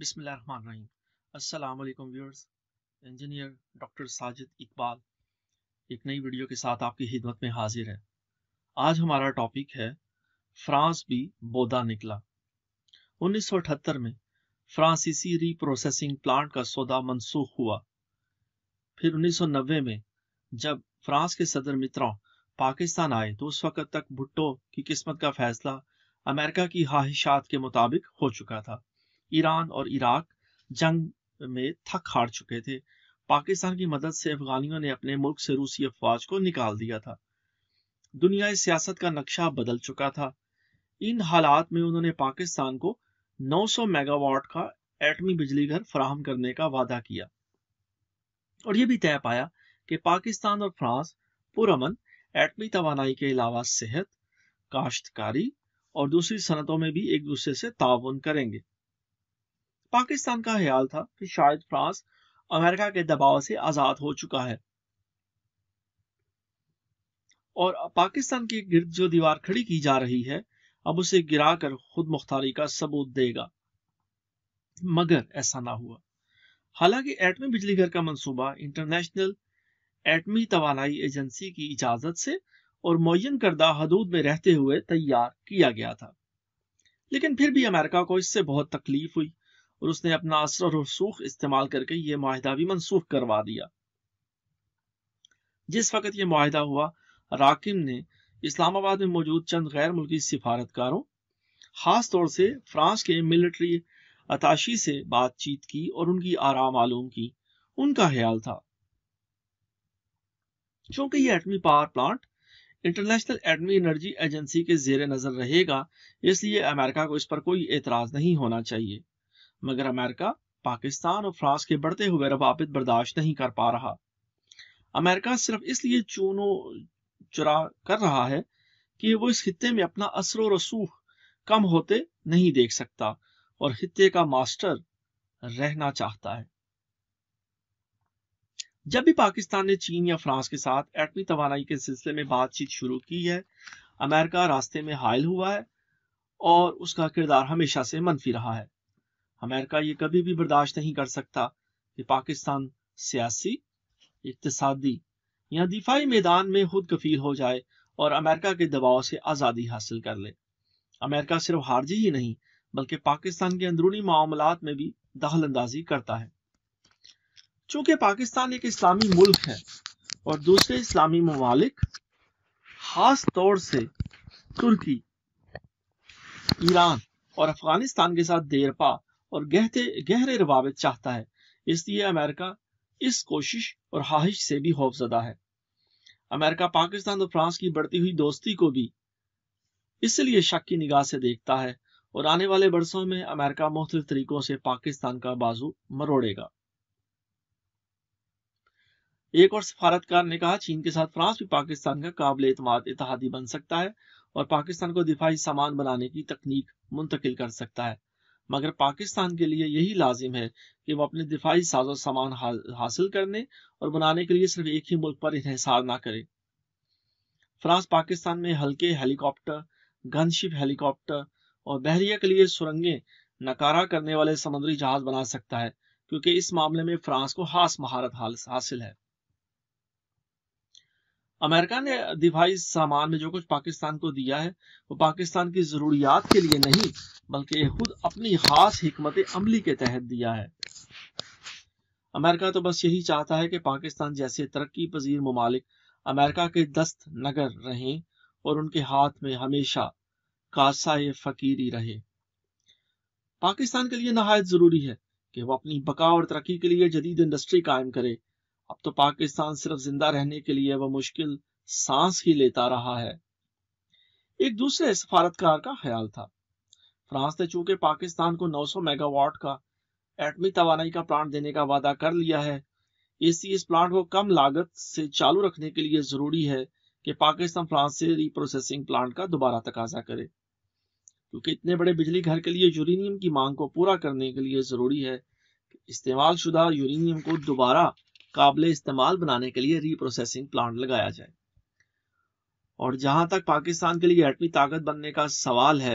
बिसमीम असलकम viewers engineer doctor Sajid Iqbal एक नई वीडियो के साथ आपकी खिदमत में हाजिर है आज हमारा टॉपिक है फ्रांस भी बोदा निकला 1978 में फ्रांसीसी रीप्रोसेसिंग प्लांट का सौदा मनसूख हुआ फिर 1990 में जब फ्रांस के सदर मित्रों पाकिस्तान आए तो उस वक्त तक भुट्टो की किस्मत का फैसला अमेरिका की ख्वाहिशात के मुताबिक हो चुका था ईरान और इराक जंग में थक हार चुके थे पाकिस्तान की मदद से अफगानियों ने अपने मुल्क से रूसी अफवाज को निकाल दिया था दुनिया सियासत का नक्शा बदल चुका था इन हालात में उन्होंने पाकिस्तान को 900 मेगावाट का एटमी बिजली घर फराहम करने का वादा किया और यह भी तय पाया कि पाकिस्तान और फ्रांस पुरमन एटमी तोानाई के अलावा सेहत काश्तकारी और दूसरी सनतों में भी एक दूसरे से ताउन करेंगे पाकिस्तान का ख्याल था कि शायद फ्रांस अमेरिका के दबाव से आज़ाद हो चुका है और पाकिस्तान के गिर्द जो दीवार खड़ी की जा रही है अब उसे गिराकर खुद मुख्तारी का सबूत देगा मगर ऐसा ना हुआ हालांकि एटमी बिजली घर का मंसूबा इंटरनेशनल एटमी तो एजेंसी की इजाजत से और मुयन करदा हदूद में रहते हुए तैयार किया गया था लेकिन फिर भी अमेरिका को इससे बहुत तकलीफ हुई और उसने अपना असर और रसूख इस्तेमाल करके ये माहिदा भी मनसूख करवा दिया जिस वक्त ये माहिदा हुआ राकिम ने इस्लामाबाद में मौजूद चंद गैर मुल्की सिफारतकारों खास तौर से फ्रांस के मिलिट्री अताशी से बातचीत की और उनकी आरा मालूम की उनका ख्याल था चूंकि यह एटमी पावर प्लांट इंटरनेशनल एटमी एनर्जी एजेंसी के जेर नजर रहेगा इसलिए अमेरिका को इस पर कोई एतराज नहीं होना चाहिए मगर अमेरिका पाकिस्तान और फ्रांस के बढ़ते हुए रवाबित बर्दाश्त नहीं कर पा रहा अमेरिका सिर्फ इसलिए चूनो चुरा कर रहा है कि वो इस खत्े में अपना असर रसूख कम होते नहीं देख सकता और खत्े का मास्टर रहना चाहता है जब भी पाकिस्तान ने चीन या फ्रांस के साथ एटमी तो के सिलसिले में बातचीत शुरू की है अमेरिका रास्ते में हायल हुआ है और उसका किरदार हमेशा से मनफी रहा है अमेरिका ये कभी भी बर्दाश्त नहीं कर सकता कि पाकिस्तान सियासी इकतदी या दिफाई मैदान में खुद कफील हो जाए और अमेरिका के दबाव से आज़ादी हासिल कर ले अमेरिका सिर्फ हारजी ही नहीं बल्कि पाकिस्तान के अंदरूनी मामला में भी दखल अंदाजी करता है चूंकि पाकिस्तान एक इस्लामी मुल्क है और दूसरे इस्लामी ममालिक खास तौर से तुर्की ईरान और अफगानिस्तान के साथ देरपा और गहते गहरे रवाबित चाहता है इसलिए अमेरिका इस कोशिश और हाहिश से भी खौफजदा है अमेरिका पाकिस्तान और फ्रांस की बढ़ती हुई दोस्ती को भी इसलिए शक की निगाह से देखता है और आने वाले बरसों में अमेरिका मुख्त तरीकों से पाकिस्तान का बाजू मरोड़ेगा एक और सफारतकार ने कहा चीन के साथ फ्रांस भी पाकिस्तान का काबिल एतमाद इतिहादी बन सकता है और पाकिस्तान को दिफाही सामान बनाने की तकनीक मुंतकिल कर सकता है मगर पाकिस्तान के लिए यही लाजिम है कि वह अपने दिफाई साजो सामान हासिल करने और बनाने के लिए सिर्फ एक ही मुल्क पर इहसार ना करे फ्रांस पाकिस्तान में हल्के हेलीकॉप्टर गनशिप हेलीकॉप्टर और बहरिया के लिए सुरंगें नकारा करने वाले समुद्री जहाज बना सकता है क्योंकि इस मामले में फ्रांस को खास महारत हासिल है अमेरिका ने दिफाई सामान में जो कुछ पाकिस्तान को दिया है वो पाकिस्तान की ज़रूरियात के लिए नहीं बल्कि खुद अपनी खास हमत अमली के तहत दिया है अमेरिका तो बस यही चाहता है कि पाकिस्तान जैसे तरक्की पजीर ममालिक अमेरिका के दस्त नगर रहें और उनके हाथ में हमेशा कासा फकीरी रहे पाकिस्तान के लिए नहायत ज़रूरी है कि वह अपनी बका और तरक्की के लिए जदीद इंडस्ट्री कायम करे अब तो पाकिस्तान सिर्फ जिंदा रहने के लिए वह मुश्किल सांस ही लेता रहा है एक दूसरे सफारतकार का ख्याल था फ्रांस ने चूंकि पाकिस्तान को 900 मेगावाट का एटमी तो का प्लांट देने का वादा कर लिया है इसलिए इस प्लांट को कम लागत से चालू रखने के लिए जरूरी है कि पाकिस्तान फ्रांस से रीप्रोसेसिंग प्लांट का दोबारा तकाजा करे क्योंकि इतने बड़े बिजली घर के लिए यूरेनियम की मांग को पूरा करने के लिए जरूरी है इस्तेमाल शुदा यूरेनियम को दोबारा काबिल इस्तेमाल बनाने के लिए रीप्रोसेसिंग प्लांट लगाया जाए और जहां तक पाकिस्तान के लिए एटमी ताकत बनने का सवाल है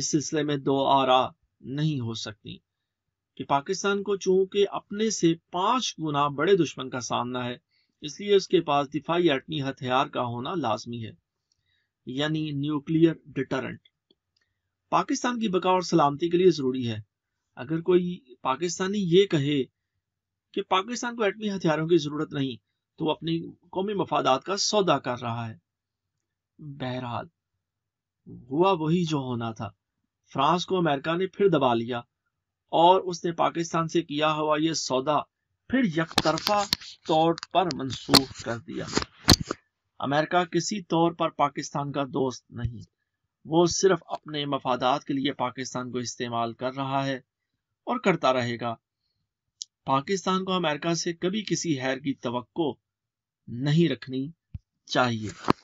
इस सिलसिले में दो आरा नहीं हो सकती कि पाकिस्तान को चूंकि अपने से पांच गुना बड़े दुश्मन का सामना है इसलिए उसके पास दिफाई एटमी हथियार का होना लाजमी है यानी न्यूक्लियर डिटरेंट पाकिस्तान की बका और सलामती के लिए जरूरी है अगर कोई पाकिस्तानी ये कहे कि पाकिस्तान को एटमी हथियारों की जरूरत नहीं तो वो अपने कौमी मफादात का सौदा कर रहा है बहरहाल हुआ वही जो होना था फ्रांस को अमेरिका ने फिर दबा लिया और उसने पाकिस्तान से किया हुआ यह सौदा फिर यकतरफा तौर पर मंसूख कर दिया अमेरिका किसी तौर पर पाकिस्तान का दोस्त नहीं वो सिर्फ अपने मफादात के लिए पाकिस्तान को इस्तेमाल कर रहा है और करता रहेगा पाकिस्तान को अमेरिका से कभी किसी हैर की तो नहीं रखनी चाहिए